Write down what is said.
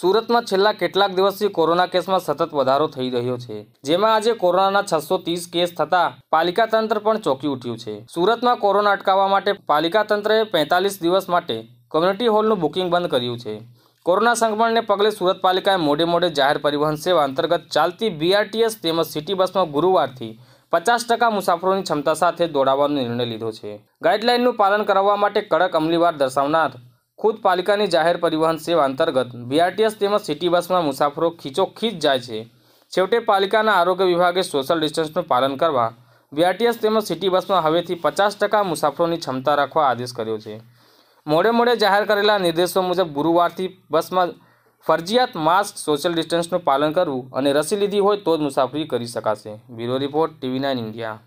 સુરતમાં છેલ્લા કેટલાક દિવસથી કોરોના કેસમાં સતત વધારો થઈ રહ્યો છે જેમાં આજે કોરોનાના છસો ત્રીસ કેસ થતા પાલિકા તંત્ર પણ ચોંકી ઉઠ્યું છે સુરતમાં કોરોના અટકાવવા માટે પાલિકા તંત્રએ પેંતાલીસ દિવસ માટે કોમ્યુનિટી હોલનું બુકિંગ બંધ કર્યું છે કોરોના સંક્રમણને પગલે સુરત પાલિકાએ મોડે મોડે જાહેર પરિવહન સેવા અંતર્ગત ચાલતી બીઆરટીએસ તેમજ સિટી બસમાં ગુરુવારથી પચાસ ટકા મુસાફરોની ક્ષમતા સાથે દોડાવવાનો નિર્ણય લીધો છે ગાઈડલાઇનનું પાલન કરાવવા માટે કડક અમલીવાર દર્શાવનાર ખુદ પાલિકાની જાહેર પરિવહન સેવા અંતર્ગત બીઆરટીએસ તેમજ સિટી બસમાં મુસાફરો ખીચોખીચ જાય છે છેવટે પાલિકાના આરોગ્ય વિભાગે સોશિયલ ડિસ્ટન્સનું પાલન કરવા બીઆરટીએસ તેમજ સિટી બસમાં હવેથી પચાસ ટકા મુસાફરોની ક્ષમતા રાખવા આદેશ કર્યો છે મોડે મોડે જાહેર કરેલા નિર્દેશો મુજબ ગુરુવારથી બસમાં ફરજિયાત માસ્ક સોશિયલ ડિસ્ટન્સનું પાલન કરવું અને રસી લીધી હોય તો જ મુસાફરી કરી શકાશે bureau report TV nine India